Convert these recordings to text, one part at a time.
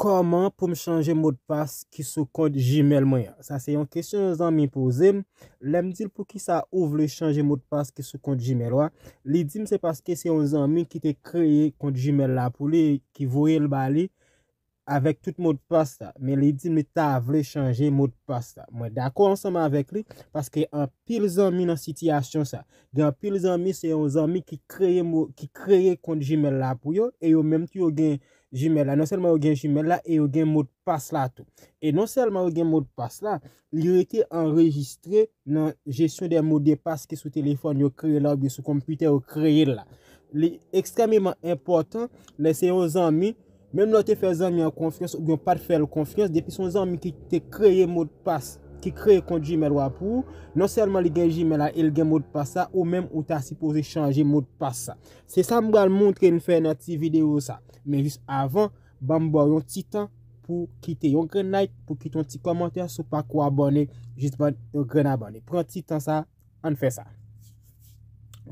Koman pou m chanje mot pas ki sou kont jimel mwen ya? Sa se yon kestyon yon zanmi pou zem. Le m dil pou ki sa ou vle chanje mot pas ki sou kont jimel wa. Li dim se paske se yon zanmi ki te kreye kont jimel la pou li. Ki voye l bali. Avek tout mot pas ta. Me li dim me ta vle chanje mot pas ta. Mwen dako ansama avek li. Paske an pil zanmi nan sityasyon sa. Gan pil zanmi se yon zanmi ki kreye kont jimel la pou yo. E yo menm ti yo gen yon. jimè la. Non selman yo gen jimè la e yo gen mot de passe la tout. E non selman yo gen mot de passe la, yo ete enregistre nan gestyon de mot de passe ki sou telefon yo kreye la ou gen sou komputer yo kreye la. Le ekstremement important le seyo zanmi, menm nou te fè zanmi an konfians ou gen pat fè an konfians depi son zanmi ki te kreye mot de passe ki kreye konti jimèl wapou, non serman li gen jimèl la, el gen moud pa sa, ou menm ou ta sipoze chanje moud pa sa. Se sa mou al moun tre, nou fe nati videyo sa. Men jist avan, bambo yon titan pou kite. Yon grenay pou kite yon titi komentèr, sou pa kou abone, jist ban yon gren abone. Pren titan sa, an fe sa.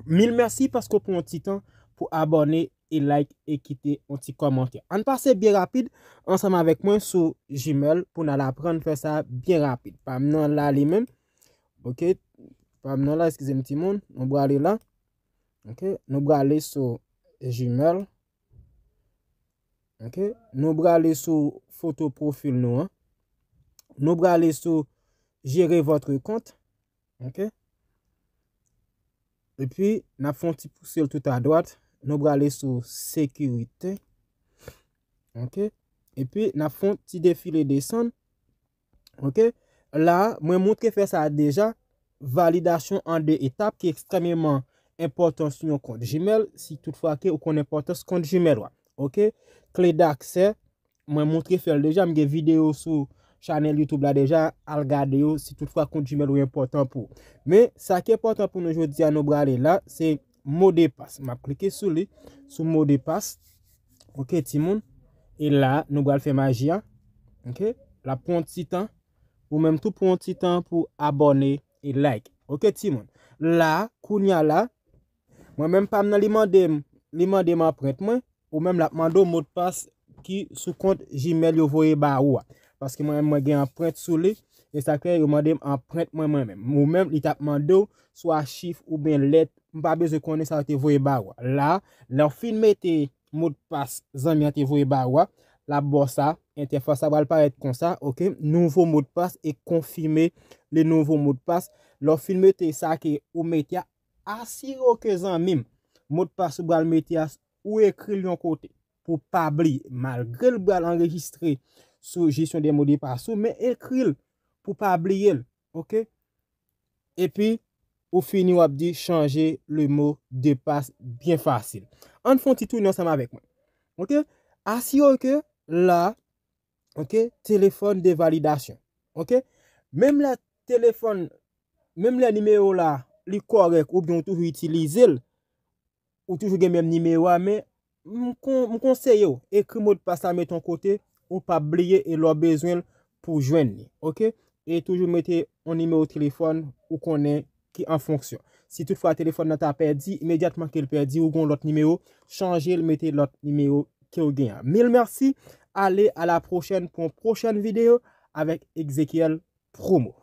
Mil mersi, pasko pou yon titan, pou abone. e like e kite yon ti komente. An pase bien rapide, ansame avek mwen sou Gmail pou nan apren fè sa bien rapide. Pam nan la li men. Ok, pam nan la, eskize mti moun. Nou brale la. Ok, nou brale sou Gmail. Ok, nou brale sou fotoprofil nou. Nou brale sou jere votre kont. Ok. E pi, nan fon ti poussel tout a doate. Nou brale sou sekurite. Ok. E pi, nan fon ti defile deson. Ok. La, mwen mwontre fe sa deja. Validasyon an de etap ki ekstrememan impotant sou yon kont jimel. Si tout fwa ke ou kon impotant sou kont jimel wa. Ok. Kle d'akse. Mwen mwontre fe deja. Mwen ge video sou chanel YouTube la deja. Al gade yo si tout fwa kont jimel ou impotant pou. Me, sa ki impotant pou nou jwoti ya nou brale la, se, Mo depas. M ap klike sou li. Sou mo depas. Ok ti moun. E la nou gwal fè magi an. Ok. La pon titan. Ou menm tou pon titan pou abone e like. Ok ti moun. La koun ya la. Mwen menm pa mnen li mandem. Li mandem apret mwen. Ou menm la mando motpas ki sou kont jimel yo voye ba ou a. Paske mwen menm gen apret sou li. E sa kwen yo mandem apret mwen mwen menm. Mwen menm li tap mando. So a chif ou ben let. Mpa be ze konen sa ati vwe ba wwa. La, lor film eti modpas zan mi ati vwe ba wwa. La bosa, ente fwa sabal paret konsa, ok, nouvo modpas e konfime le nouvo modpas. Lor film eti sa ke ou metia asiro ke zan mim modpas ou gal metias ou ekri lyon kote pou pabli malgre l gal enregistre sou jisyon de modi pasou me ekri l pou pabli el. Ok, epi Ou fini wap di chanje le mou de pas byen fasil. An fon ti tou yon saman vek mwen. Ok. Asi yo ke la. Ok. Telefon de validasyon. Ok. Mem la telefon. Mem la nimeyo la. Li korek ou byon tou yu itilize l. Ou tou jou gen men mimeyo a. Men. M kon seyo. Ek mou de pas la meton kote. Ou pa blye. E lor bezwen pou jwen ni. Ok. E tou jou meti. On nimeyo telefon. Ou konen. en fonction. Si toutefois le téléphone n'a pas perdu, immédiatement qu'il perdit ou l'autre numéro, changez, le mettez l'autre numéro qui vous gain. Mille merci. Allez à la prochaine pour une prochaine vidéo avec Ezekiel Promo.